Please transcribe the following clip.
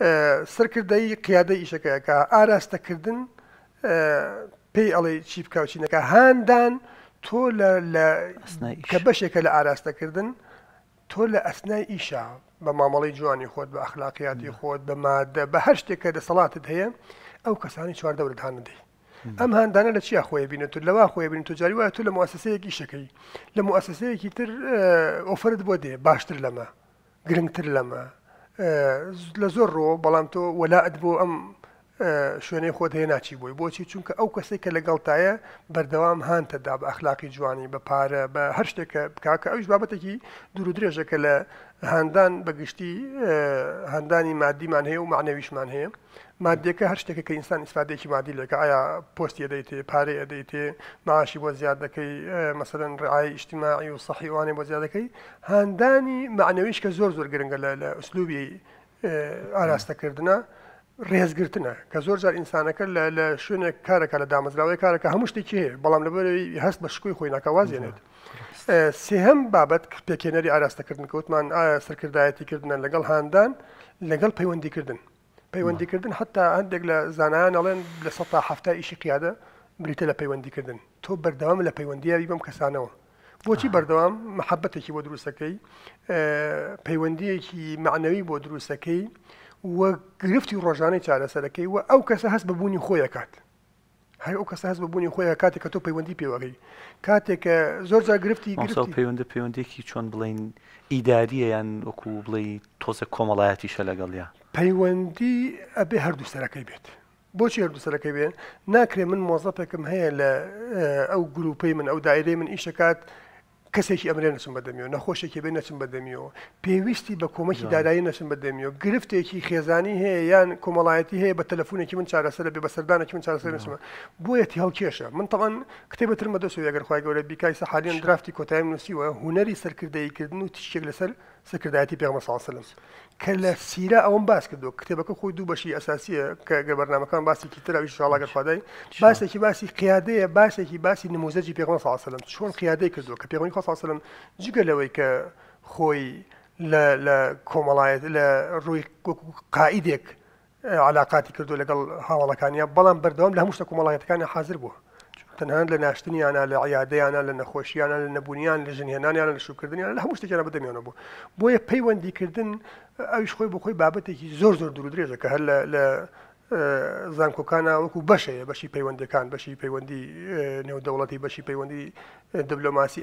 سەرکردەی قیادە ئیشەکەیەکە ئاراستەکردن پێی ئەڵێ چی بکوچینەکە هاندان تۆ کە بەشێکە لە ئاراستەکردن تۆ لە ئەسنای ئیشا بە مامەڵی جوانی خۆت بە ئەخلاقیاتی خۆت بە مادە بە هەر شتێکە دەسەڵاتت هەیە ئەو کەسانی چوار دەورتانەدەی ئەم هەندانە لە چیا خۆی بینە تو لەوا خۆی بین تو جاری وایە تو لە موسسەیەکی شەکەی لە موسسەیەکی تر ئۆفرت بۆ دێ باشتر لەمە گرنگتر لەمە آه، لزرو بلانتو ولا ادبو ام شوێنەی خۆت هەیە ناچی بۆی بۆچی چونکە ئەو کەسێک کە لەگەڵتایە بەردەوام هاانتەدا بە ئەخلاقی جوانی بە پارە بە هەر شتێکە بکاکە ئەوش بابەتێکی دوور و درێژەکە لە هەندان بەگشتی هەندانی مادیمان هەیە و معنەویشمان هەیە مادیەکە هەر شتێکە کە ئینسان ئیسفادێکی مادی لەکە ئایا پۆستی ئەدەیتێ پارەی ئەدەیتێ ماشی بۆ زیاد دەکەی مەسەرەن ڕعای ئیشتیماعی و سەحیوانێ بۆ زیادەکەی هەندانی معنەویش کە زۆر زۆر گرنگە لە ئوسلوبی ئاراستەکردە. ڕێزگرتنە کە زۆر جار ئینسانەکە لە شوێنێک کارەکە لە دامەزراوی کارەکە هەموو شتێکی هەیە بەڵام لەبەرەوەی هەست بە شکوی خۆی ناکەوازێنێت. سێهم بابەت پێکێنەری ئاراستەکردن کەوتمان ئایا سەرکردایەتیکردن لەگەڵ هاندان لەگەڵ پەیوەندیکردن. پەیوەندیکردن حتا هەندێک لە زانایان ئەڵێن لە سە هەفتا ئیشی قیادە بریتە لە پەیوەندیکردن. تۆ بەردەوام لە پەیوەندیاوی بەم کەسانەوە. بۆچی بەردەوام محەبەتێکی بۆ دروستەکەی پەیوەندیەکی معنەوی بۆ دروستەکەی وە گرفتی ڕۆژانەی چارەسەرەکەی وە ئەو کەسە هەست ببوونی خۆیەکات هەر ئەو کەسە هەست ببوونی خۆیە کاتێک کە تۆ پەیوەندی پێوەگەی کاتێکە زۆر گرفتی پەیوەندە پەیوەندێکی چۆن بڵین ئیداریە یان وەکو بڵێ تۆزە کۆمەڵایەتی شە لەگەڵیا پەیوەندی ئەبێ هەردوو سەرەکەی بێت بۆچی هەردوو سەرەکەی بێن ناکرێ من مۆزەپێکم هەیە لە ئەو گروپەی من ئەو دایرەی من ئیشەکات کەسێکی ئەمرێ نەچم بەدەمیەوە نەخۆشێکی بێ نەچم بەدەمیەوە پێویستی بە کۆمەکی دارایی نەچم بەدەمیەوە گرفتێکی خێزانی هەیە یان کۆمەڵایەتی هەیە بە تەلفونێکی من چارەسەر بێ بە سەردانێکی من چارەسەر نچمە بۆیەتی هەڵکێشە من تەوان کتێبەتر مەدەسو یەگەر خخوای گەورە بیکای سەحالیان درافتی کۆتایم نووسیوە هوەری سەرکردەیکردن و تیشتێک لەسەر سەکردایەتی پێغمە ساسلم کە لە سیرە ئەوم باس کردو کتێبەکە خۆی دوو بەشی ئەساسیە کە گەبەرنامەکان باسیکی تراویش شڵاگە خدای باسێکی باسی قیادەیە باسێکی باسی نموزەجی پێغمە ساسلم چۆن قیادەی کردو کە پێغمی خۆ ساسلم جگە لەوەی کە خۆی لە کۆمەڵایەت لە ڕووی قائیدێک علااقاتی کردو لەگەڵ هاوڵەکانیان بەڵام بەردەوام لە هەموو شتە کۆمەڵایەتەکانی حاضر بووە تەنان لە ناشتنیانە لە عیادیانە لە نەخۆشییانە لە نەبوونیان لە ژنهێنانیان لە شوکردنیان لە هەموو شتێکیانە بەدەمیانە بوو بۆیە پەیوەندیکردن ئەوش خۆی بۆ خۆی بابەتێکی زۆر زۆر دوور درێژە کە هەر لە زانکۆکانە وەکو بەشەیە بەشی پەیوەندەکان بەشی پەیوەندی نێودەوڵەتی بەشی پەیوەندی دەبلۆماسی.